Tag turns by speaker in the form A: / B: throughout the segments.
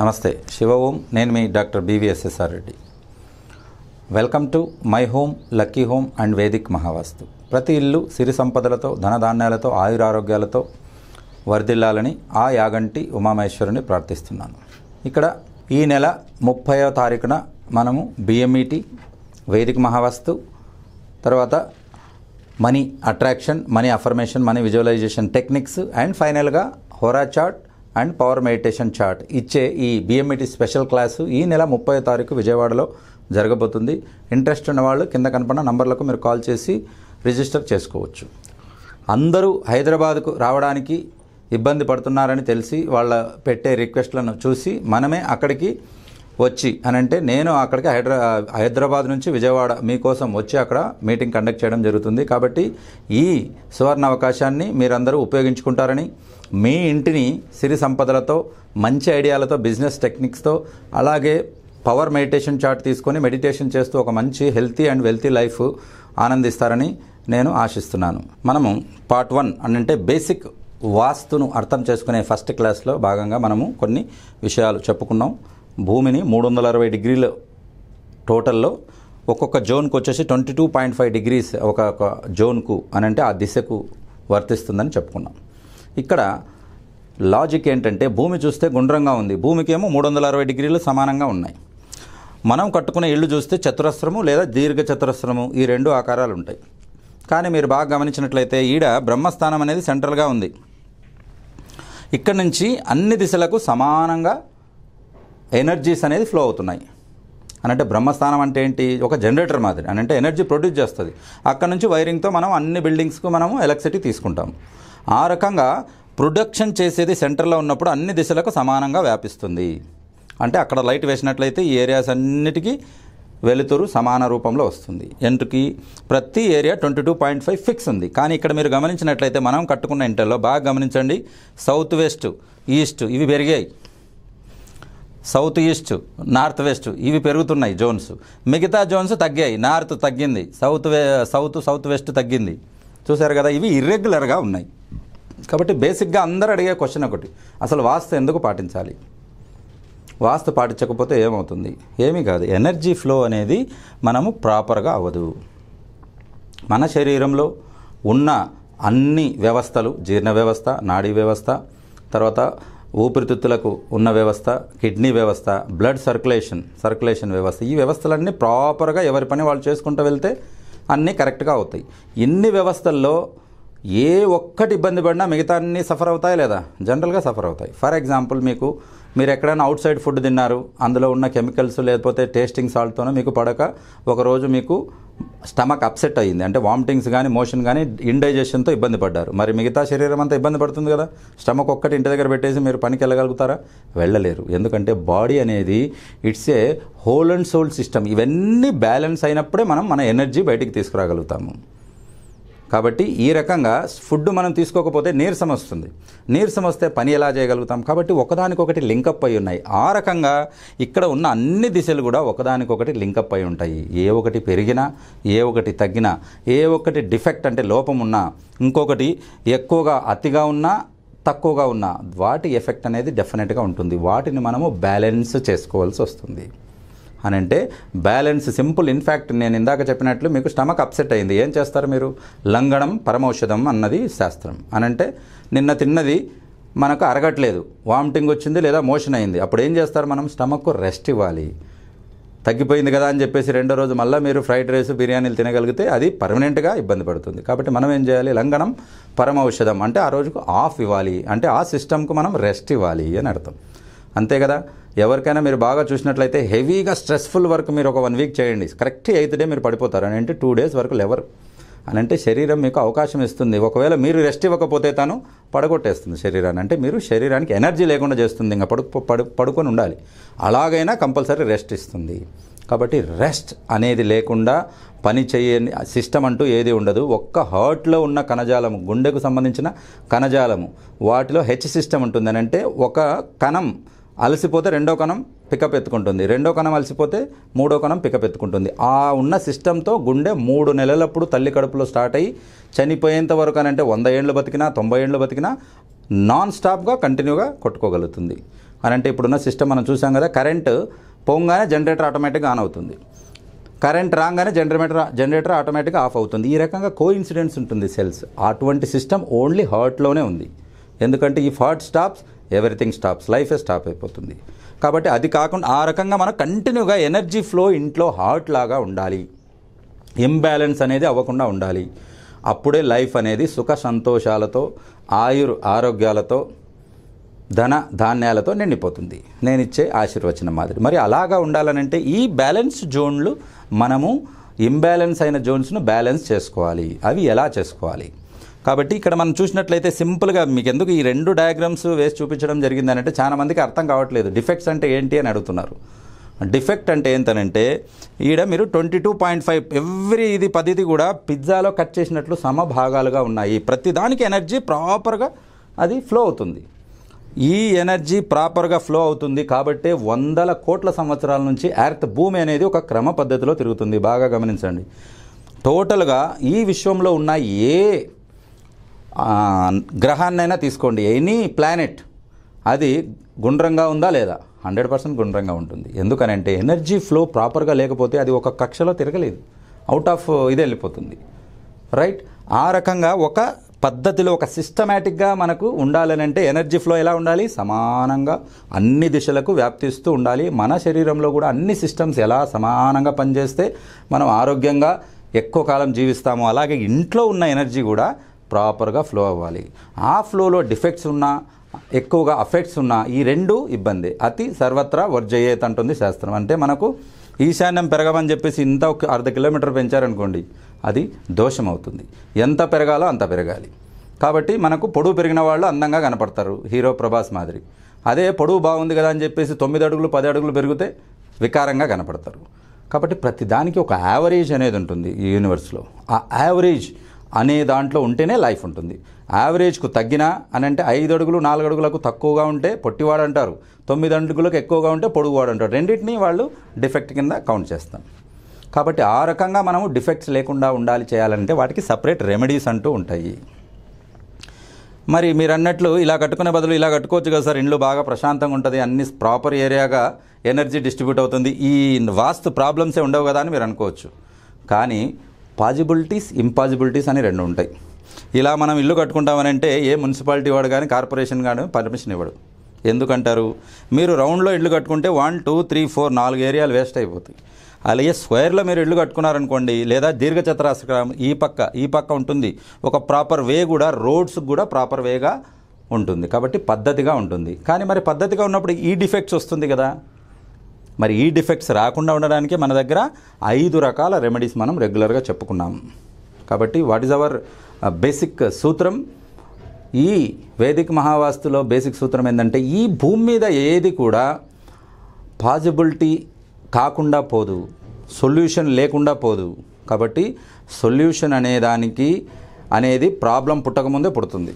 A: నమస్తే శివ ఓం నేను మీ doctor B V S S R Reddy welcome to my home lucky home and Vedic Mahavastu ప్రతి ఇల్లు సిరి సంపదలతో ధనధాన్యాలతో ఆయురారోగ్యాలతో వర్ధిల్లాలని ఆ యాగంటి ఉమామహేశ్వరుని ప్రార్థిస్తున్నాను ఇక్కడ ఈ నెల ముప్పైవ తారీఖున మనము బిఎంఈటి e వేదిక మహావస్తు తర్వాత money attraction money affirmation money visualisation techniques and ఫైనల్గా హోరా chart and power meditation chart ఇచ్చే ఈ బిఎంఈటి e స్పెషల్ క్లాసు ఈ నెల ముప్పై తారీఖు విజయవాడలో జరగబోతుంది ఇంట్రెస్ట్ ఉన్నవాళ్ళు కింద కనపడిన నంబర్లకు మీరు కాల్ చేసి రిజిస్టర్ చేసుకోవచ్చు అందరూ హైదరాబాద్కు రావడానికి ఇబ్బంది పడుతున్నారని తెలిసి వాళ్ళ పెట్టే రిక్వెస్ట్లను చూసి మనమే అక్కడికి వచ్చి అని అంటే నేను అక్కడికి హైదరా హైదరాబాద్ నుంచి విజయవాడ మీకోసం వచ్చి అక్కడ మీటింగ్ కండక్ట్ చేయడం జరుగుతుంది కాబట్టి ఈ సువర్ణ అవకాశాన్ని మీరందరూ ఉపయోగించుకుంటారని మీ ఇంటిని సిరి సంపదలతో మంచి ఐడియాలతో బిజినెస్ టెక్నిక్స్తో అలాగే పవర్ మెడిటేషన్ చార్ట్ తీసుకొని మెడిటేషన్ చేస్తూ ఒక మంచి హెల్తీ అండ్ వెల్తీ లైఫ్ ఆనందిస్తారని నేను ఆశిస్తున్నాను మనము పార్ట్ వన్ అంటే బేసిక్ వాస్తును అర్థం చేసుకునే ఫస్ట్ క్లాస్లో భాగంగా మనము కొన్ని విషయాలు చెప్పుకున్నాం భూమిని మూడు వందల అరవై డిగ్రీలు టోటల్లో ఒక్కొక్క జోన్కు వచ్చేసి twenty two point five degrees ఒక జోన్కు అని అంటే ఆ దిశకు వర్తిస్తుందని చెప్పుకున్నాం ఇక్కడ లాజిక్ ఏంటంటే భూమి చూస్తే గుండ్రంగా ఉంది భూమికేమో మూడు వందల అరవై డిగ్రీలు సమానంగా ఉన్నాయి మనం కట్టుకునే ఇళ్ళు చూస్తే చతురస్రము లేదా దీర్ఘ చతురస్రము ఈ రెండు ఆకారాలు ఉంటాయి కానీ మీరు బాగా గమనించినట్లయితే ఈడ బ్రహ్మస్థానం అనేది సెంట్రల్గా ఉంది ఇక్కడ నుంచి అన్ని దిశలకు సమానంగా ఎనర్జీస్ అనేది ఫ్లో అవుతున్నాయి అనంటే బ్రహ్మస్థానం అంటే ఏంటి ఒక జనరేటర్ మాదిరి అనంటే ఎనర్జీ ప్రొడ్యూస్ చేస్తుంది అక్కడ నుంచి వైరింగ్తో మనం అన్ని బిల్డింగ్స్కు మనం ఎలక్ట్రిసిటీ తీసుకుంటాం ఆ రకంగా ప్రొడక్షన్ చేసేది సెంటర్లో ఉన్నప్పుడు అన్ని దిశలకు సమానంగా వ్యాపిస్తుంది అంటే అక్కడ లైట్ వేసినట్లయితే ఈ ఏరియాస్ అన్నిటికీ వెలుతురు సమాన రూపంలో వస్తుంది ఎంటుకి ప్రతి area twenty two point five fix ఉంది కానీ ఇక్కడ మీరు గమనించినట్లయితే మనం కట్టుకున్న ఇంటర్లో బాగా గమనించండి సౌత్ వెస్ట్ ఈస్ట్ ఇవి పెరిగాయి సౌత్ ఈస్ట్ నార్త్ వెస్ట్ ఇవి పెరుగుతున్నాయి జోన్స్ మిగతా జోన్స్ తగ్గాయి నార్త్ తగ్గింది సౌత్ సౌత్ సౌత్ వెస్ట్ తగ్గింది చూశారు కదా ఇవి ఇర్రెగ్యులర్గా ఉన్నాయి కాబట్టి బేసిక్గా అందరూ అడిగే క్వశ్చన్ ఒకటి అసలు వాస్తు ఎందుకు పాటించాలి వాస్తు పాటించకపోతే ఏమవుతుంది ఏమీ కాదు ఎనర్జీ ఫ్లో అనేది మనము ప్రాపర్గా అవ్వదు మన శరీరంలో ఉన్న అన్ని వ్యవస్థలు జీర్ణ వ్యవస్థ నాడీ వ్యవస్థ తర్వాత ఊపిరితిత్తులకు ఉన్న వ్యవస్థ కిడ్నీ వ్యవస్థ బ్లడ్ సర్క్యులేషన్ సర్క్యులేషన్ వ్యవస్థ ఈ వ్యవస్థలన్నీ ప్రాపర్గా ఎవరి పని వాళ్ళు చేసుకుంటూ వెళ్తే అన్నీ కరెక్ట్గా అవుతాయి ఇన్ని వ్యవస్థల్లో ఏ ఒక్కటి ఇబ్బంది పడినా మిగతా అన్ని సఫర్ అవుతాయి లేదా జనరల్గా సఫర్ అవుతాయి ఫర్ ఎగ్జాంపుల్ మీకు మీరు ఎక్కడైనా అవుట్ సైడ్ ఫుడ్ తిన్నారు అందులో ఉన్న కెమికల్స్ లేకపోతే టేస్టింగ్ సాల్ట్తోనే మీకు పడక ఒకరోజు మీకు స్టమక్ అప్సెట్ అయ్యింది అంటే వామిటింగ్స్ కానీ మోషన్ కానీ ఇండైజెషన్తో ఇబ్బంది పడ్డారు మరి మిగతా శరీరం అంతా ఇబ్బంది పడుతుంది కదా స్టమక్ ఒక్కటి ఇంటి దగ్గర పెట్టేసి మీరు పనికి వెళ్ళగలుగుతారా వెళ్ళలేరు ఎందుకంటే బాడీ అనేది it's a whole and soul system ఇవన్నీ బ్యాలెన్స్ అయినప్పుడే మనం మన ఎనర్జీ బయటికి తీసుకురాగలుగుతాము కాబట్టి ఈ రకంగా ఫుడ్ మనం తీసుకోకపోతే నీరసం వస్తుంది నీరసం వస్తే పని ఎలా చేయగలుగుతాం కాబట్టి ఒకదానికొకటి లింకప్ అయి ఉన్నాయి ఆ రకంగా ఇక్కడ ఉన్న అన్ని దిశలు కూడా ఒకదానికొకటి లింకప్ అయి ఉంటాయి ఏ ఒకటి పెరిగినా ఏ ఒకటి తగ్గినా ఏ ఒకటి డిఫెక్ట్ అంటే లోపం ఉన్నా ఇంకొకటి ఎక్కువగా అతిగా ఉన్నా తక్కువగా ఉన్నా వాటి ఎఫెక్ట్ అనేది డెఫినెట్గా ఉంటుంది వాటిని మనము బ్యాలెన్స్ చేసుకోవాల్సి వస్తుంది అని అంటే బ్యాలెన్స్ సింపుల్ ఇన్ఫ్యాక్ట్ నేను ఇందాక చెప్పినట్లు మీకు స్టమక్ అప్సెట్ అయింది ఏం చేస్తారు మీరు లంగడం పరమౌషధం అన్నది శాస్త్రం అనంటే నిన్న తిన్నది మనకు అరగట్లేదు వామిటింగ్ వచ్చింది లేదా మోషన్ అయింది అప్పుడు ఏం చేస్తారు మనం స్టమక్కు రెస్ట్ ఇవ్వాలి తగ్గిపోయింది కదా అని చెప్పేసి రెండో రోజు మళ్ళీ మీరు ఫ్రైడ్ రైస్ బిర్యానీలు తినగలిగితే అది పర్మనెంట్గా ఇబ్బంది పడుతుంది కాబట్టి మనం ఏం చేయాలి లంగనం పరమ ఔషధం అంటే ఆ రోజుకు ఆఫ్ ఇవ్వాలి అంటే ఆ సిస్టమ్కు మనం రెస్ట్ ఇవ్వాలి అని అర్థం అంతే కదా ఎవరికైనా మీరు బాగా చూసినట్లయితే హెవీగా స్ట్రెస్ఫుల్ వర్క్ మీరు ఒక వన్ వీక్ చేయండి కరెక్ట్ ఎయిత్ డే మీరు పడిపోతారు అని అంటే టూ డేస్ వరకు లెవర్ అని అంటే శరీరం మీకు అవకాశం ఇస్తుంది ఒకవేళ మీరు రెస్ట్ ఇవ్వకపోతే తను పడగొట్టేస్తుంది శరీరాన్ని అంటే మీరు శరీరానికి ఎనర్జీ లేకుండా చేస్తుంది ఇంకా పడు పడు పడుకొని ఉండాలి అలాగైనా కంపల్సరీ రెస్ట్ ఇస్తుంది కాబట్టి రెస్ట్ అనేది లేకుండా పని చేయని సిస్టమ్ అంటూ ఏది ఉండదు ఒక్క హార్ట్లో ఉన్న కణజాలము గుండెకు సంబంధించిన కణజాలము వాటిలో హెచ్ సిస్టమ్ ఉంటుంది అంటే ఒక కణం అలసిపోతే రెండో కణం పికప్ ఎత్తుకుంటుంది రెండో కణం అలసిపోతే మూడో కణం పికప్ ఎత్తుకుంటుంది ఆ ఉన్న సిస్టంతో గుండె మూడు నెలలప్పుడు తల్లి కడుపులో స్టార్ట్ అయ్యి చనిపోయేంత వరకు అని అంటే వంద ఏండ్లు బతికినా తొంభై ఏండ్లు బతికినా నాన్ స్టాప్గా కంటిన్యూగా కొట్టుకోగలుగుతుంది అని అంటే ఇప్పుడున్న సిస్టమ్ మనం చూసాం కదా కరెంటు పొంగానే జనరేటర్ ఆటోమేటిక్గా ఆన్ అవుతుంది కరెంట్ రాగానే జనరేటర్ జనరేటర్ ఆటోమేటిక్గా ఆఫ్ అవుతుంది ఈ రకంగా కో ఇన్సిడెన్స్ ఉంటుంది సెల్స్ అటువంటి సిస్టమ్ ఓన్లీ హార్ట్లోనే ఉంది ఎందుకంటే ఈ హార్ట్ స్టాప్స్ ఎవ్రీథింగ్ స్టాప్స్ లైఫే స్టాప్ అయిపోతుంది కాబట్టి అది కాకుండా ఆ రకంగా మనం కంటిన్యూగా ఎనర్జీ ఫ్లో ఇంట్లో హార్ట్ లాగా ఉండాలి ఇంబ్యాలెన్స్ అనేది అవ్వకుండా ఉండాలి అప్పుడే లైఫ్ అనేది సుఖ సంతోషాలతో ఆయుర్ ఆరోగ్యాలతో ధన ధాన్యాలతో నిండిపోతుంది నేను ఇచ్చే ఆశీర్వచనం మాదిరి మరి అలాగా ఉండాలనంటే ఈ బ్యాలెన్స్ జోన్లు మనము ఇంబ్యాలెన్స్ అయిన జోన్స్ను బ్యాలెన్స్ చేసుకోవాలి అవి ఎలా చేసుకోవాలి కాబట్టి ఇక్కడ మనం చూసినట్లయితే సింపుల్గా మీకు ఎందుకు ఈ రెండు డయాగ్రామ్స్ వేసి చూపించడం జరిగింది అంటే చాలా మందికి అర్థం కావట్లేదు డిఫెక్ట్స్ అంటే ఏంటి అని అడుగుతున్నారు డిఫెక్ట్ అంటే ఏంటనంటే ఈడ మీరు twenty two point five every ఇది పద్ధతి కూడా పిజ్జాలో కట్ చేసినట్లు సమభాగాలుగా ఉన్నాయి ప్రతి దానికి ఎనర్జీ ప్రాపర్గా అది ఫ్లో అవుతుంది ఈ ఎనర్జీ ప్రాపర్గా ఫ్లో అవుతుంది కాబట్టి వందల కోట్ల సంవత్సరాల నుంచి ఎర్త్ భూమి అనేది ఒక క్రమ పద్ధతిలో తిరుగుతుంది బాగా గమనించండి టోటల్గా ఈ విశ్వంలో ఉన్న ఏ గ్రహాన్నైనా తీసుకోండి ఎనీ ప్లానెట్ అది గుండ్రంగా ఉందా లేదా హండ్రెడ్ పర్సెంట్ గుండ్రంగా ఉంటుంది ఎందుకనంటే ఎనర్జీ ఫ్లో ప్రాపర్గా లేకపోతే అది ఒక కక్షలో తిరగలేదు అవుట్ ఆఫ్ ఇది వెళ్ళిపోతుంది రైట్ ఆ రకంగా ఒక పద్ధతిలో ఒక సిస్టమేటిక్గా మనకు ఉండాలని అంటే ఎనర్జీ ఫ్లో ఎలా ఉండాలి సమానంగా అన్ని దిశలకు వ్యాప్తిస్తూ ఉండాలి మన శరీరంలో కూడా అన్ని సిస్టమ్స్ ఎలా సమానంగా పనిచేస్తే మనం ఆరోగ్యంగా ఎక్కువ కాలం జీవిస్తాము అలాగే ఇంట్లో ఉన్న ఎనర్జీ కూడా ప్రాపర్గా ఫ్లో అవ్వాలి ఆ ఫ్లోలో డిఫెక్ట్స్ ఉన్నా ఎక్కువగా అఫెక్ట్స్ ఉన్నా ఈ రెండు ఇబ్బంది అతి సర్వత్రా వర్జయ్యేత్ అంటుంది శాస్త్రం అంటే మనకు ఈశాన్యం పెరగమని చెప్పేసి ఇంత ఒక అర్ధ కిలోమీటర్ పెంచారనుకోండి అది దోషమవుతుంది ఎంత పెరగాలో అంత పెరగాలి కాబట్టి మనకు పొడవు పెరిగిన వాళ్ళు అందంగా కనపడతారు హీరో ప్రభాస్ మాదిరి అదే పొడవు బాగుంది కదా అని చెప్పేసి తొమ్మిది అడుగులు పది అడుగులు పెరిగితే వికారంగా కనపడతారు కాబట్టి ప్రతిదానికి ఒక యావరేజ్ అనేది ఉంటుంది ఈ యూనివర్స్లో ఆ యావరేజ్ అనే దాంట్లో ఉంటేనే లైఫ్ ఉంటుంది యావరేజ్కు తగ్గినా అని అంటే ఐదు అడుగులు నాలుగు అడుగులకు తక్కువగా ఉంటే పొట్టివాడు అంటారు తొమ్మిది అడుగులకు ఎక్కువగా ఉంటే పొడుగువాడు అంటారు రెండింటినీ వాళ్ళు డిఫెక్ట్ కింద కౌంట్ చేస్తాం కాబట్టి ఆ రకంగా మనము డిఫెక్ట్స్ లేకుండా ఉండాలి చేయాలంటే వాటికి సపరేట్ రెమెడీస్ అంటూ ఉంటాయి మరి మీరు అన్నట్లు ఇలా కట్టుకునే బదులు ఇలా కట్టుకోవచ్చు కదా సార్ ఇండ్లు బాగా ప్రశాంతంగా ఉంటుంది అన్ని ప్రాపర్ ఏరియాగా ఎనర్జీ డిస్ట్రిబ్యూట్ అవుతుంది ఈ వాస్తు ప్రాబ్లమ్సే ఉండవు కదా అని మీరు అనుకోవచ్చు కానీ పాజిబిలిటీస్ ఇంపాజిబిలిటీస్ అని రెండు ఉంటాయి ఇలా మనం ఇల్లు కట్టుకుంటామనంటే ఏ మున్సిపాలిటీ వాడు కానీ కార్పొరేషన్ కానీ పర్మిషన్ ఇవ్వడు ఎందుకంటారు మీరు రౌండ్లో ఇల్లు కట్టుకుంటే వన్ టూ త్రీ ఫోర్ నాలుగు ఏరియాలు వేస్ట్ అయిపోతాయి అలాగే స్క్వేర్లో మీరు ఇల్లు కట్టుకున్నారనుకోండి లేదా దీర్ఘచతురాస్రం ఈ పక్క ఈ పక్క ఉంటుంది ఒక ప్రాపర్ వే కూడా రోడ్స్ కూడా ప్రాపర్ వేగా ఉంటుంది కాబట్టి పద్ధతిగా ఉంటుంది కానీ మరి పద్ధతిగా ఉన్నప్పుడు ఈ డిఫెక్ట్స్ వస్తుంది కదా మరి ఈ డిఫెక్ట్స్ రాకుండా ఉండడానికి మన దగ్గర ఐదు రకాల రెమెడీస్ మనం రెగ్యులర్గా చెప్పుకున్నాం కాబట్టి వాట్ ఈజ్ అవర్ బేసిక్ సూత్రం ఈ వేదిక మహావాస్తులో బేసిక్ సూత్రం ఏంటంటే ఈ భూమి మీద ఏది కూడా పాజిబిలిటీ కాకుండా పోదు సొల్యూషన్ లేకుండా పోదు కాబట్టి సొల్యూషన్ అనే దానికి అనేది ప్రాబ్లం పుట్టకముందే పుడుతుంది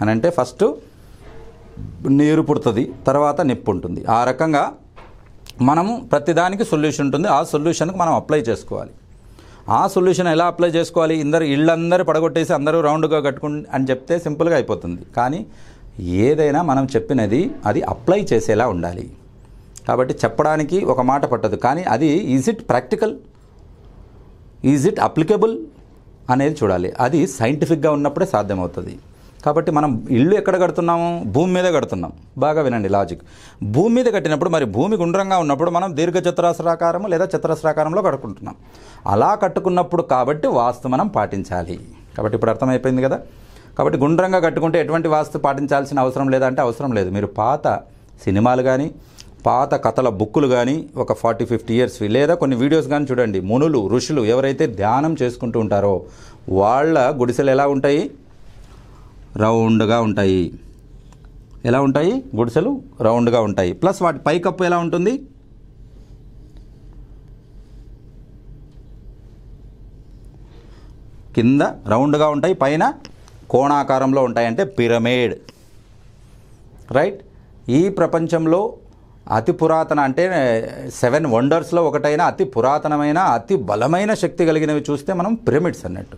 A: అని అంటే ఫస్ట్ నీరు పుడుతుంది తర్వాత నిప్పు ఉంటుంది ఆ రకంగా మనము ప్రతిదానికి సొల్యూషన్ ఉంటుంది ఆ సొల్యూషన్కి మనం అప్లై చేసుకోవాలి ఆ సొల్యూషన్ ఎలా అప్లై చేసుకోవాలి ఇందరు ఇళ్ళందరూ పడగొట్టేసి అందరూ రౌండ్గా కట్టుకు అని చెప్తే సింపుల్గా అయిపోతుంది కానీ ఏదైనా మనం చెప్పినది అది అప్లై చేసేలా ఉండాలి కాబట్టి చెప్పడానికి ఒక మాట పట్టదు కానీ అది is it practical is it applicable అనేది చూడాలి అది సైంటిఫిక్గా ఉన్నప్పుడే సాధ్యమవుతుంది కాబట్టి మనం ఇల్లు ఎక్కడ కడుతున్నాము భూమి మీద కడుతున్నాం బాగా వినండి లాజిక్ భూమి మీద కట్టినప్పుడు మరి భూమి గుండ్రంగా ఉన్నప్పుడు మనం దీర్ఘ చతురస్రాకారము లేదా చతురస్రాకారంలో కడుకుంటున్నాం అలా కట్టుకున్నప్పుడు కాబట్టి వాస్తు మనం పాటించాలి కాబట్టి ఇప్పుడు అర్థమైపోయింది కదా కాబట్టి గుండ్రంగా కట్టుకుంటే ఎటువంటి వాస్తు పాటించాల్సిన అవసరం లేదంటే అవసరం లేదు మీరు పాత సినిమాలు కానీ పాత కథల బుక్కులు కానీ ఒక ఫార్టీ ఫిఫ్టీ ఇయర్స్వి లేదా కొన్ని వీడియోస్ కానీ చూడండి మునులు ఋషులు ఎవరైతే ధ్యానం చేసుకుంటూ ఉంటారో వాళ్ళ గుడిసెలు ఎలా ఉంటాయి రౌండ్గా ఉంటాయి ఎలా ఉంటాయి గుడిసెలు రౌండ్గా ఉంటాయి ప్లస్ వాటి పైకప్పు ఎలా ఉంటుంది కింద రౌండ్గా ఉంటాయి పైన కోణాకారంలో ఉంటాయంటే పిరమిడ్ రైట్ ఈ ప్రపంచంలో అతి పురాతన అంటే సెవెన్ వండర్స్లో ఒకటైన అతి పురాతనమైన అతి బలమైన శక్తి కలిగినవి చూస్తే మనం పిరమిడ్స్ అన్నట్టు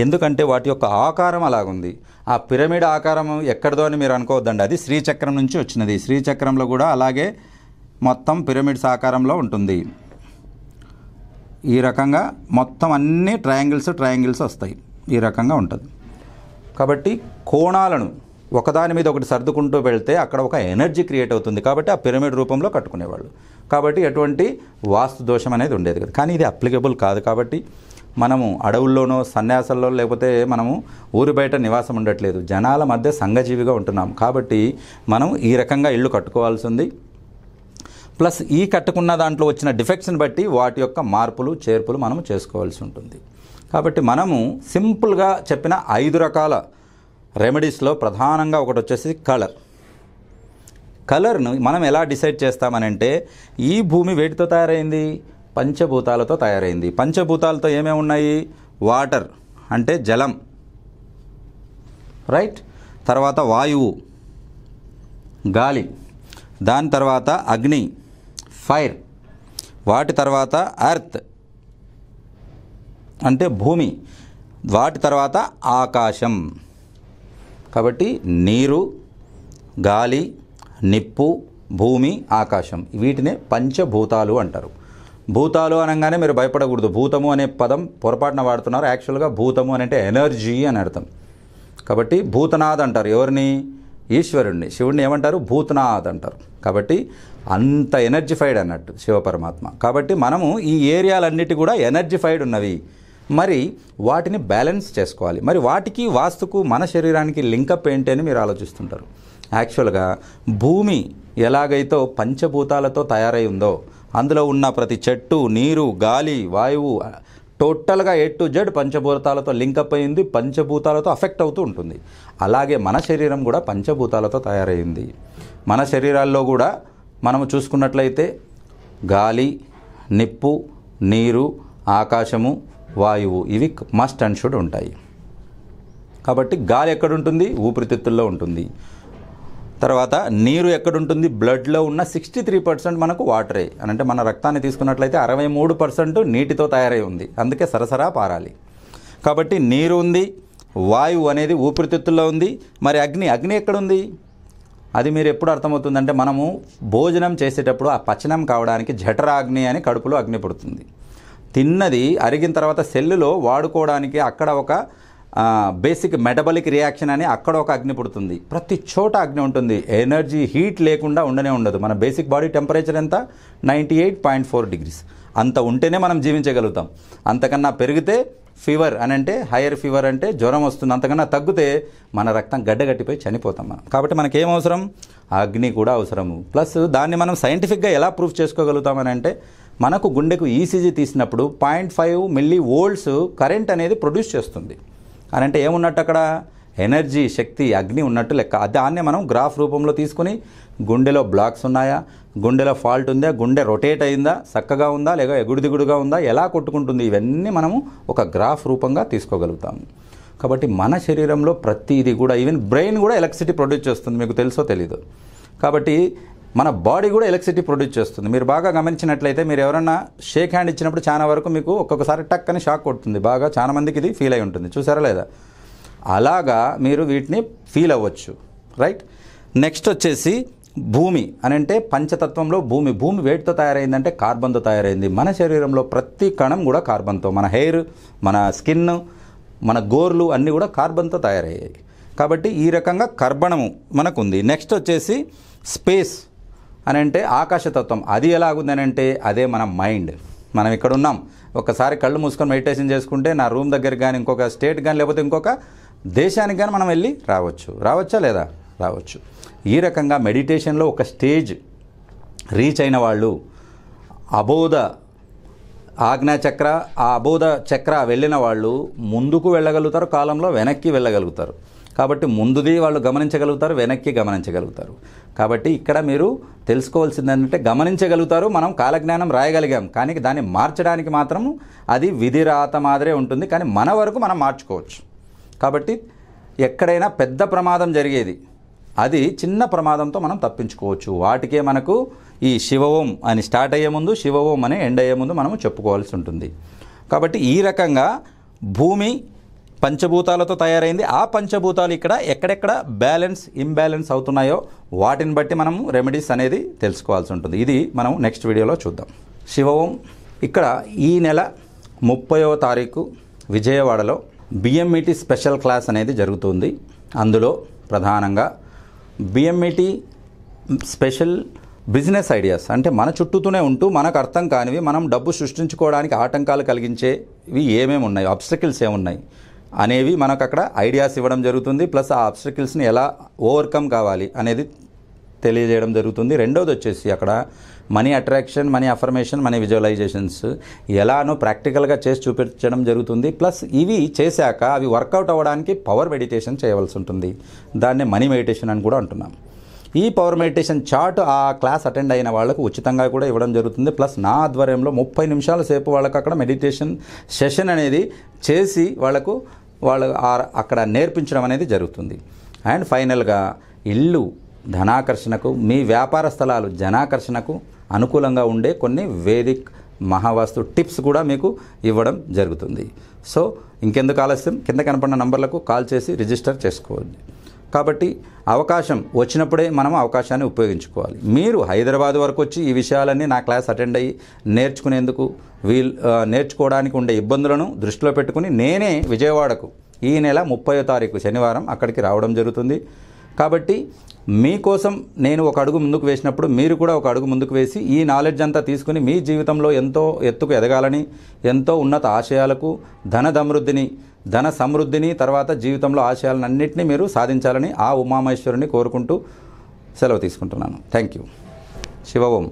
A: ఎందుకంటే వాటి యొక్క ఆకారం అలాగుంది ఆ పిరమిడ్ ఆకారం ఎక్కడదో అని మీరు అనుకోవద్దండి అది శ్రీచక్రం నుంచి వచ్చినది శ్రీచక్రంలో కూడా అలాగే మొత్తం పిరమిడ్స్ ఆకారంలో ఉంటుంది ఈ రకంగా మొత్తం అన్ని ట్రయాంగిల్స్ ట్రయాంగిల్స్ వస్తాయి ఈ రకంగా ఉంటుంది కాబట్టి కోణాలను ఒకదాని మీద ఒకటి సర్దుకుంటూ వెళ్తే అక్కడ ఒక ఎనర్జీ క్రియేట్ అవుతుంది కాబట్టి ఆ పిరమిడ్ రూపంలో కట్టుకునేవాళ్ళు కాబట్టి ఎటువంటి వాస్తు దోషం అనేది ఉండేది కదా కానీ ఇది అప్లికబుల్ కాదు కాబట్టి మనము అడవుల్లోనో సన్యాసంలో లేకపోతే మనము ఊరి బయట నివాసం ఉండట్లేదు జనాల మధ్య సంఘజీవిగా ఉంటున్నాం కాబట్టి మనం ఈ రకంగా ఇళ్ళు కట్టుకోవాల్సి ఉంది ప్లస్ ఈ కట్టుకున్న దాంట్లో వచ్చిన డిఫెక్ట్స్ని బట్టి వాటి యొక్క మార్పులు చేర్పులు మనము చేసుకోవాల్సి ఉంటుంది కాబట్టి మనము సింపుల్గా చెప్పిన ఐదు రకాల రెమెడీస్లో ప్రధానంగా ఒకటి వచ్చేసి కలర్ కలర్ను మనం ఎలా డిసైడ్ చేస్తామనంటే ఈ భూమి వేటితో తయారైంది పంచభూతాలతో తయారైంది పంచభూతాలతో ఏమేమి ఉన్నాయి వాటర్ అంటే జలం రైట్ తర్వాత వాయువు గాలి దాని తర్వాత అగ్ని ఫైర్ వాటి తర్వాత అర్త్ అంటే భూమి వాటి తర్వాత ఆకాశం కాబట్టి నీరు గాలి నిప్పు భూమి ఆకాశం వీటినే పంచభూతాలు అంటారు భూతాలు అనగానే మీరు భయపడకూడదు భూతము అనే పదం పొరపాటున వాడుతున్నారు యాక్చువల్గా భూతము అని అంటే ఎనర్జీ అని అర్థం కాబట్టి భూతనాథ్ అంటారు ఎవరిని ఈశ్వరుణ్ణి శివుణ్ణి ఏమంటారు భూతనాథ్ అంటారు కాబట్టి అంత ఎనర్జిఫైడ్ అన్నట్టు శివ పరమాత్మ కాబట్టి మనము ఈ ఏరియాలన్నిటి కూడా ఎనర్జిఫైడ్ ఉన్నవి మరి వాటిని బ్యాలెన్స్ చేసుకోవాలి మరి వాటికి వాస్తుకు మన శరీరానికి లింకప్ ఏంటి అని మీరు ఆలోచిస్తుంటారు యాక్చువల్గా భూమి ఎలాగైతే పంచభూతాలతో తయారై ఉందో అందులో ఉన్న ప్రతి చెట్టు నీరు గాలి వాయువు టోటల్గా ఏ టు జెడ్ పంచభూతాలతో లింకప్ అయింది పంచభూతాలతో అఫెక్ట్ అవుతూ ఉంటుంది అలాగే మన శరీరం కూడా పంచభూతాలతో తయారైంది మన శరీరాల్లో కూడా మనము చూసుకున్నట్లయితే గాలి నిప్పు నీరు ఆకాశము వాయువు ఇవి మస్ట్ అండ్ షుడ్ ఉంటాయి కాబట్టి గాలి ఎక్కడుంటుంది ఊపిరితిత్తుల్లో ఉంటుంది తర్వాత నీరు ఎక్కడుంటుంది బ్లడ్లో ఉన్న సిక్స్టీ త్రీ పర్సెంట్ మనకు వాటరే అని అంటే మన రక్తాన్ని తీసుకున్నట్లయితే అరవై మూడు పర్సెంట్ నీటితో తయారై ఉంది అందుకే సరసరా పారాలి కాబట్టి నీరు ఉంది వాయువు అనేది ఊపిరితిత్తుల్లో ఉంది మరి అగ్ని అగ్ని ఎక్కడుంది అది మీరు ఎప్పుడు అర్థమవుతుందంటే మనము భోజనం చేసేటప్పుడు ఆ పచనం కావడానికి జఠరాగ్ని అని కడుపులో అగ్ని పుడుతుంది తిన్నది అరిగిన తర్వాత సెల్లులో వాడుకోవడానికి అక్కడ ఒక బేసిక్ మెటబలిక్ రియాక్షన్ అని అక్కడ ఒక అగ్ని పుడుతుంది ప్రతి చోట అగ్ని ఉంటుంది ఎనర్జీ హీట్ లేకుండా ఉండనే ఉండదు మన బేసిక్ బాడీ టెంపరేచర్ ఎంత ninety eight point four degrees అంత ఉంటేనే మనం జీవించగలుగుతాం అంతకన్నా పెరిగితే ఫీవర్ అని అంటే హైయర్ ఫీవర్ అంటే జ్వరం వస్తుంది అంతకన్నా తగ్గితే మన రక్తం గడ్డగట్టిపోయి చనిపోతాం మనం కాబట్టి మనకేం అవసరం అగ్ని కూడా అవసరము ప్లస్ దాన్ని మనం సైంటిఫిక్గా ఎలా ప్రూఫ్ చేసుకోగలుగుతామని అంటే మనకు గుండెకు ఈసీజీ e తీసినప్పుడు point five millivolts current అనేది ప్రొడ్యూస్ చేస్తుంది అని అంటే ఏమున్నట్టు అక్కడ ఎనర్జీ శక్తి అగ్ని ఉన్నట్టు లెక్క దాన్నే మనం గ్రాఫ్ రూపంలో తీసుకుని గుండెలో బ్లాక్స్ ఉన్నాయా గుండెలో ఫాల్ట్ ఉందా గుండె రొటేట్ అయిందా చక్కగా ఉందా లేక దిగుడుగా ఉందా ఎలా కొట్టుకుంటుంది ఇవన్నీ మనము ఒక గ్రాఫ్ రూపంగా తీసుకోగలుగుతాము కాబట్టి మన శరీరంలో ప్రతిదీ కూడా ఈవెన్ బ్రెయిన్ కూడా ఎలక్ట్రిసిటీ ప్రొడ్యూస్ చేస్తుంది మీకు తెలుసో తెలీదు కాబట్టి మన బాడీ కూడా ఎలక్ట్రిసిటీ ప్రొడ్యూస్ చేస్తుంది మీరు బాగా గమనించినట్లయితే మీరు ఎవరన్నా షేక్ హ్యాండ్ ఇచ్చినప్పుడు చాలా వరకు మీకు ఒక్కొక్కసారి టక్ అని షాక్ కొడుతుంది బాగా చాలా మందికి ఇది ఫీల్ అయి ఉంటుంది చూసారా లేదా అలాగా మీరు వీటిని ఫీల్ అవ్వచ్చు రైట్ నెక్స్ట్ వచ్చేసి భూమి అని అంటే పంచతత్వంలో భూమి భూమి వేటితో తయారైందంటే కార్బన్తో తయారైంది మన శరీరంలో ప్రతి కణం కూడా కార్బన్తో మన హెయిర్ మన స్కిన్ మన గోర్లు అన్నీ కూడా కార్బన్తో తయారయ్యాయి కాబట్టి ఈ రకంగా కర్బణము మనకుంది నెక్స్ట్ వచ్చేసి స్పేస్ అని అంటే ఆకాశతత్వం అది అని అంటే అదే మన మైండ్ మనం ఇక్కడ ఉన్నాం ఒకసారి కళ్ళు మూసుకొని మెడిటేషన్ చేసుకుంటే నా రూమ్ దగ్గర కానీ ఇంకొక స్టేట్ కానీ లేకపోతే ఇంకొక దేశానికి కానీ మనం వెళ్ళి రావచ్చు రావచ్చా లేదా రావచ్చు ఈ రకంగా మెడిటేషన్లో ఒక స్టేజ్ రీచ్ అయిన వాళ్ళు అబోధ చక్ర ఆ అబోధ చక్ర వెళ్ళిన వాళ్ళు ముందుకు వెళ్ళగలుగుతారు కాలంలో వెనక్కి వెళ్ళగలుగుతారు కాబట్టి ముందుది వాళ్ళు గమనించగలుగుతారు వెనక్కి గమనించగలుగుతారు కాబట్టి ఇక్కడ మీరు తెలుసుకోవాల్సింది ఏంటంటే గమనించగలుగుతారు మనం కాలజ్ఞానం రాయగలిగాం కానీ దాన్ని మార్చడానికి మాత్రం అది విధి రాత మాదిరే ఉంటుంది కానీ మన వరకు మనం మార్చుకోవచ్చు కాబట్టి ఎక్కడైనా పెద్ద ప్రమాదం జరిగేది అది చిన్న ప్రమాదంతో మనం తప్పించుకోవచ్చు వాటికే మనకు ఈ శివవం అని స్టార్ట్ అయ్యే ముందు శివవం అని ఎండ్ అయ్యే ముందు మనము చెప్పుకోవాల్సి ఉంటుంది కాబట్టి ఈ రకంగా భూమి పంచభూతాలతో తయారైంది ఆ పంచభూతాలు ఇక్కడ ఎక్కడెక్కడ బ్యాలెన్స్ ఇంబ్యాలెన్స్ అవుతున్నాయో వాటిని బట్టి మనం రెమెడీస్ అనేది తెలుసుకోవాల్సి ఉంటుంది ఇది మనం నెక్స్ట్ వీడియోలో చూద్దాం శివవం ఇక్కడ ఈ నెల ముప్పయో తారీఖు విజయవాడలో బిఎంఈటి e స్పెషల్ క్లాస్ అనేది జరుగుతుంది అందులో ప్రధానంగా BMET e special business ideas అంటే మన చుట్టూతోనే ఉంటూ మనకు అర్థం కానివి మనం డబ్బు సృష్టించుకోవడానికి ఆటంకాలు కలిగించేవి ఏమేమి ఉన్నాయి అబ్స్టకిల్స్ ఏమున్నాయి అనేవి మనకు అక్కడ ఐడియాస్ ఇవ్వడం జరుగుతుంది ప్లస్ ఆ అబ్స్టకిల్స్ని ఎలా ఓవర్కమ్ కావాలి అనేది తెలియజేయడం జరుగుతుంది రెండోది వచ్చేసి అక్కడ money attraction money affirmation money visualizations ఎలానో ప్రాక్టికల్గా చేసి చూపించడం జరుగుతుంది ప్లస్ ఇవి చేశాక అవి వర్కౌట్ అవ్వడానికి పవర్ మెడిటేషన్ చేయవలసి ఉంటుంది దాన్ని మనీ మెడిటేషన్ అని కూడా అంటున్నాం ఈ పవర్ మెడిటేషన్ చార్ట్ ఆ క్లాస్ అటెండ్ అయిన వాళ్ళకు ఉచితంగా కూడా ఇవ్వడం జరుగుతుంది ప్లస్ నా ఆధ్వర్యంలో ముప్పై నిమిషాల సేపు వాళ్ళకు అక్కడ మెడిటేషన్ సెషన్ అనేది చేసి వాళ్ళకు వాళ్ళు అక్కడ నేర్పించడం అనేది జరుగుతుంది అండ్ ఫైనల్గా ఇల్లు ధనాకర్షణకు మీ వ్యాపార స్థలాలు జనాకర్షణకు అనుకూలంగా ఉండే కొన్ని వేదిక్ మహావాస్తు టిప్స్ కూడా మీకు ఇవ్వడం జరుగుతుంది సో ఇంకెందుకు ఆలస్యం కింద కనపడిన నంబర్లకు కాల్ చేసి రిజిస్టర్ చేసుకోవాలి కాబట్టి అవకాశం వచ్చినప్పుడే మనం అవకాశాన్ని ఉపయోగించుకోవాలి మీరు హైదరాబాద్ వరకు వచ్చి ఈ విషయాలన్నీ నా క్లాస్ అటెండ్ అయ్యి నేర్చుకునేందుకు వీల్ నేర్చుకోవడానికి ఉండే ఇబ్బందులను దృష్టిలో పెట్టుకుని నేనే విజయవాడకు ఈ నెల ముప్పై తారీఖు శనివారం అక్కడికి రావడం జరుగుతుంది కాబట్టి మీకోసం నేను ఒక అడుగు ముందుకు వేసినప్పుడు మీరు కూడా ఒక అడుగు ముందుకు వేసి ఈ నాలెడ్జ్ అంతా తీసుకుని మీ జీవితంలో ఎంతో ఎత్తుకు ఎదగాలని ఎంతో ఉన్నత ఆశయాలకు ధన ధన సమృద్ధిని తర్వాత జీవితంలో ఆశయాలన్నింటినీ మీరు సాధించాలని ఆ ఉమామేశ్వరుని కోరుకుంటూ సెలవు తీసుకుంటున్నాను థ్యాంక్ యూ శివ ఓం